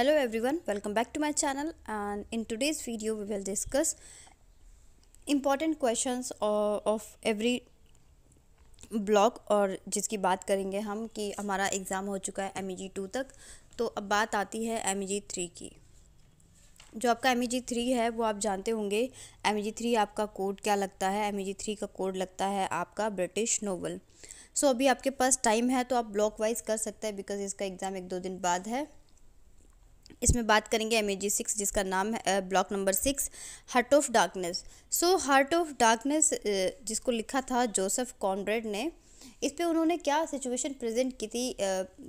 hello everyone welcome back to my channel and in today's video we will discuss important questions of every blog और जिसकी बात करेंगे हम कि हमारा एग्ज़ाम हो चुका है एम ई जी टू तक तो अब बात आती है एम ई जी थ्री की जो आपका एम ई जी थ्री है वो आप जानते होंगे एम ई जी थ्री आपका कोड क्या लगता है एम ई जी थ्री का कोड लगता है आपका ब्रिटिश नोवल सो so, अभी आपके पास टाइम है तो आप ब्लॉक वाइज कर सकते हैं बिकॉज़ इसका एग्ज़ाम एक दो दिन बाद है इसमें बात करेंगे एम जी सिक्स जिसका नाम है block number six heart of darkness so heart of darkness जिसको लिखा था जोसेफ कॉन्ड्रेड ने इस पर उन्होंने क्या सिचुएशन प्रेजेंट की थी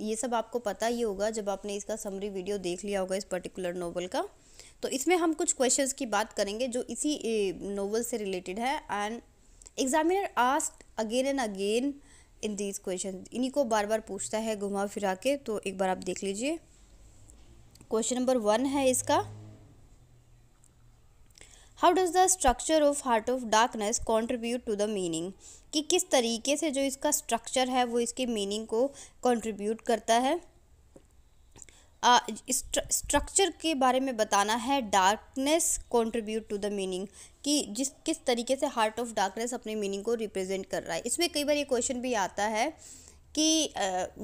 ये सब आपको पता ही होगा जब आपने इसका समरी वीडियो देख लिया होगा इस पर्टिकुलर नोवेल का तो इसमें हम कुछ क्वेश्चंस की बात करेंगे जो इसी नोवेल से रिलेटेड है and examiner asked again and again in these question इन्हीं को बार बार पूछता है घुमा फिरा के तो एक बार आप देख लीजिए क्वेश्चन नंबर वन है इसका how does the structure of heart of darkness contribute to the meaning कि किस तरीके से जो इसका स्ट्रक्चर है वो इसके मीनिंग को कॉन्ट्रीब्यूट करता है स्ट्रक्चर के बारे में बताना है darkness contribute to the meaning कि जिस किस तरीके से हार्ट ऑफ डार्कनेस अपने मीनिंग को रिप्रेजेंट कर रहा है इसमें कई बार ये क्वेश्चन भी आता है कि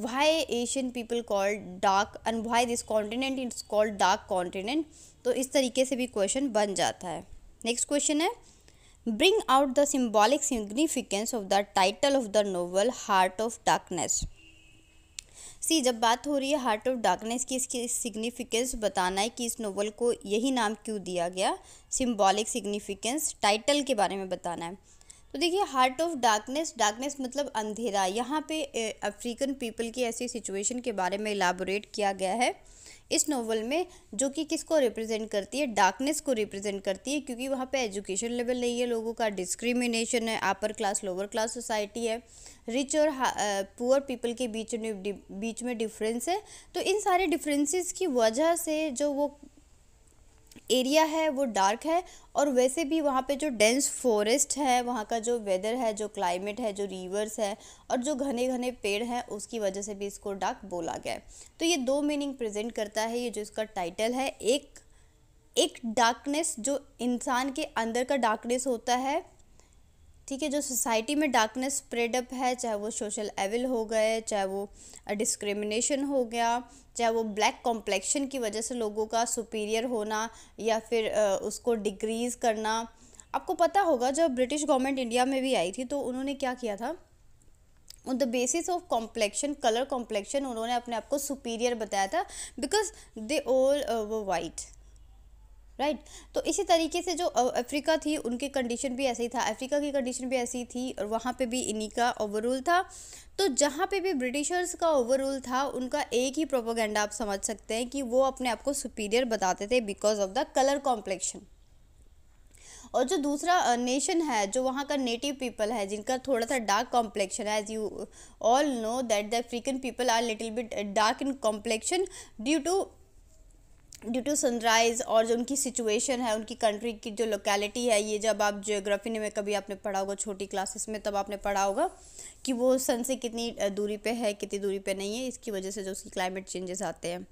why Asian people called dark and why this continent it's called dark continent तो इस तरीके से भी क्वेश्चन बन जाता है नेक्स्ट क्वेश्चन है bring out the symbolic significance of the title of the novel heart of darkness see जब बात हो रही है हार्ट ऑफ डार्कनेस की इसकी सिग्निफिकेंस बताना है कि इस नोवल को यही नाम क्यों दिया गया सिम्बॉलिक सिग्निफिकेंस टाइटल के बारे में बताना है तो देखिए हार्ट ऑफ डार्कनेस डार्कनेस मतलब अंधेरा यहाँ पे अफ्रीकन पीपल की ऐसी सिचुएशन के बारे में इलाबोरेट किया गया है इस नोवेल में जो कि किसको रिप्रेजेंट करती है डार्कनेस को रिप्रेजेंट करती है क्योंकि वहाँ पे एजुकेशन लेवल नहीं है लोगों का डिस्क्रिमिनेशन है upper class lower class society है रिच और पुअर पीपल के बीच में बीच में डिफरेंस है तो इन सारे डिफरेंसेस की वजह से जो वो एरिया है वो डार्क है और वैसे भी वहाँ पे जो डेंस फॉरेस्ट है वहाँ का जो वेदर है जो क्लाइमेट है जो रिवर्स है और जो घने घने पेड़ हैं उसकी वजह से भी इसको डार्क बोला गया है तो ये दो मीनिंग प्रेजेंट करता है ये जो इसका टाइटल है एक एक डार्कनेस जो इंसान के अंदर का डार्कनेस होता है ठीक है जो सोसाइटी में डार्कनेस स्प्रेडअप है चाहे वो सोशल एविल हो गए चाहे वो डिस्क्रिमिनेशन हो गया चाहे वो ब्लैक कॉम्प्लेक्शन की वजह से लोगों का सुपीरियर होना या फिर उसको डिग्रीज करना आपको पता होगा जब ब्रिटिश गवर्नमेंट इंडिया में भी आई थी तो उन्होंने क्या किया था on the basis of complexion colour complexion उन्होंने अपने आप को सुपीरियर बताया था बिकॉज दे ऑल वो वाइट राइट right? तो इसी तरीके से जो अफ्रीका थी उनकी कंडीशन भी ऐसे ही था अफ्रीका की कंडीशन भी ऐसी थी और वहाँ पे भी इन्हीं का ओवरऑल था तो जहाँ पे भी ब्रिटिशर्स का ओवरऑल था उनका एक ही प्रोपोगेंडा आप समझ सकते हैं कि वो अपने आप को सुपीरियर बताते थे because of the colour complexion और जो दूसरा नेशन है जो वहाँ का नेटिव पीपल है जिनका थोड़ा सा डार्क कॉम्प्लेक्शन है as you all know that the African people are little bit dark in complexion due to due to sunrise और जो उनकी सिचुएशन है उनकी कंट्री की जो लोकेलिटी है ये जब आप जियोग्राफी में कभी आपने पढ़ा होगा छोटी क्लासेस में तब आपने पढ़ा होगा कि वो सन से कितनी दूरी पे है कितनी दूरी पे नहीं है इसकी वजह से जो उसकी क्लाइमेट चेंजेस आते हैं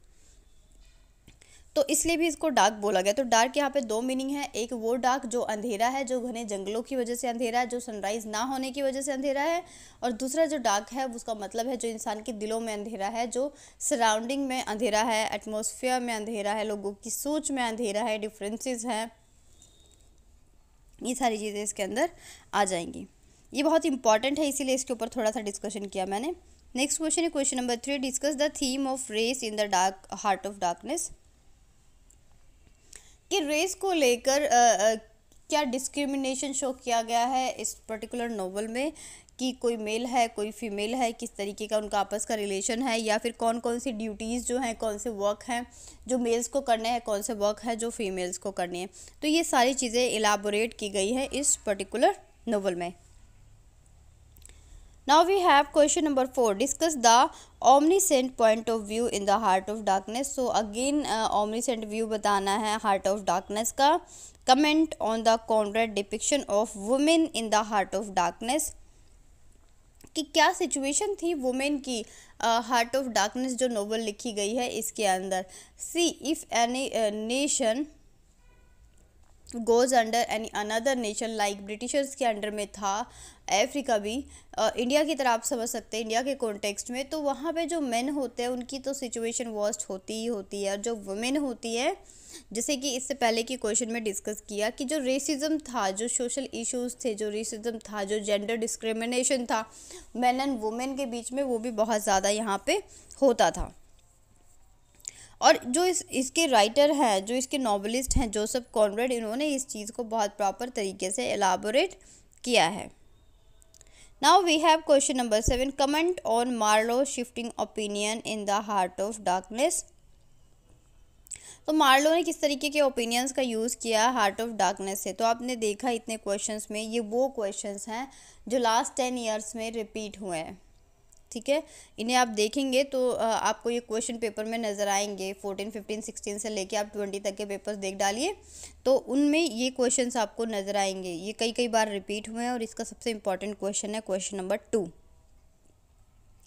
तो इसलिए भी इसको डार्क बोला गया तो डार्क यहाँ पे दो मीनिंग है एक वो डार्क जो अंधेरा है जो घने जंगलों की वजह से अंधेरा है जो सनराइज़ ना होने की वजह से अंधेरा है और दूसरा जो डार्क है उसका मतलब है जो इंसान के दिलों में अंधेरा है जो सराउंडिंग में अंधेरा है एटमोसफियर में अंधेरा है लोगों की सोच में अंधेरा है डिफ्रेंसेस हैं ये सारी चीज़ें इसके अंदर आ जाएंगी ये बहुत इंपॉर्टेंट है इसीलिए इसके ऊपर थोड़ा सा डिस्कशन किया मैंने नेक्स्ट क्वेश्चन है question number three discuss the theme of race in the dark heart of darkness race को लेकर क्या डिस्क्रिमिनेशन शो किया गया है इस पर्टिकुलर नोवेल में कि कोई मेल है कोई फीमेल है किस तरीके का उनका आपस का रिलेशन है या फिर कौन कौन सी ड्यूटीज़ जो हैं कौन से वर्क हैं जो मेल्स को करने हैं कौन से वर्क हैं जो फीमेल्स को करने हैं तो ये सारी चीज़ें इलाबोरेट की गई हैं इस पर्टिकुलर नोवेल में now we have question number 4 discuss the omniscient point of view in the heart of darkness so again uh, omniscient view batana hai heart of darkness ka comment on the conrad depiction of women in the heart of darkness कि क्या situation थी women की heart of darkness जो novel लिखी गई है इसके अंदर see if any nation goes under any another nation like Britishers के अंडर में था अफ्रीका भी आ, इंडिया की तरह आप समझ सकते हैं इंडिया के कॉन्टेक्स्ट में तो वहाँ पे जो मेन होते हैं उनकी तो सिचुएशन वर्स्ट होती ही होती है और जो वुमेन होती है जैसे कि इससे पहले के क्वेश्चन में डिस्कस किया कि जो रेसिज्म था जो सोशल इश्यूज थे जो रेसिज्म था जो जेंडर डिस्क्रिमिनेशन था मैन एंड वुमेन के बीच में वो भी बहुत ज़्यादा यहाँ पे होता था और जो इस इसके राइटर हैं जो इसके नॉवलिस्ट हैं जोसेफ कॉन्रेड इन्होंने इस चीज़ को बहुत प्रॉपर तरीके से एलाबोरेट किया है now we have question number seven comment on Marlow shifting opinion in the heart of darkness तो मार्लो ने किस तरीके के ओपिनियंस का यूज़ किया हार्ट ऑफ डार्कनेस से तो आपने देखा इतने क्वेश्चंस में ये वो क्वेश्चंस हैं जो लास्ट टेन इयर्स में रिपीट हुए हैं ठीक है इन्हें आप देखेंगे तो आपको ये क्वेश्चन पेपर में नज़र आएंगे फोर्टीन फिफ्टीन सिक्सटीन से लेके आप ट्वेंटी तक के पेपर्स देख डालिए तो उनमें ये क्वेश्चंस आपको नज़र आएंगे ये कई कई बार रिपीट हुए हैं और इसका सबसे इम्पॉर्टेंट क्वेश्चन है क्वेश्चन नंबर टू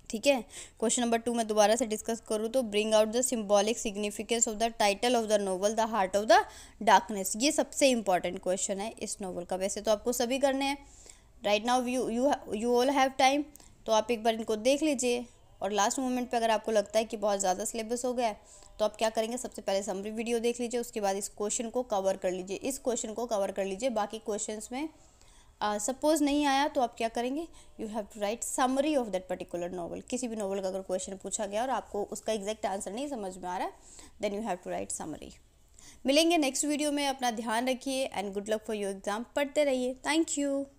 ठीक है क्वेश्चन नंबर टू मैं दोबारा से डिस्कस करूँ तो bring out the symbolic significance of the title of the novel the heart of the darkness ये सबसे इम्पॉर्टेंट क्वेश्चन है इस नोवल का वैसे तो आपको सभी करने हैं right now you you you all have time तो आप एक बार इनको देख लीजिए और लास्ट मोमेंट पे अगर आपको लगता है कि बहुत ज़्यादा सिलेबस हो गया है तो आप क्या करेंगे सबसे पहले समरी वीडियो देख लीजिए उसके बाद इस क्वेश्चन को कवर कर लीजिए इस क्वेश्चन को कवर कर लीजिए बाकी क्वेश्चन में सपोज नहीं आया तो आप क्या करेंगे you have to write summary of that particular novel किसी भी नॉवल का अगर क्वेश्चन पूछा गया और आपको उसका एग्जैक्ट आंसर नहीं समझ में आ रहा then you have to write summary मिलेंगे नेक्स्ट वीडियो में अपना ध्यान रखिए and good luck for your exam पढ़ते रहिए थैंक यू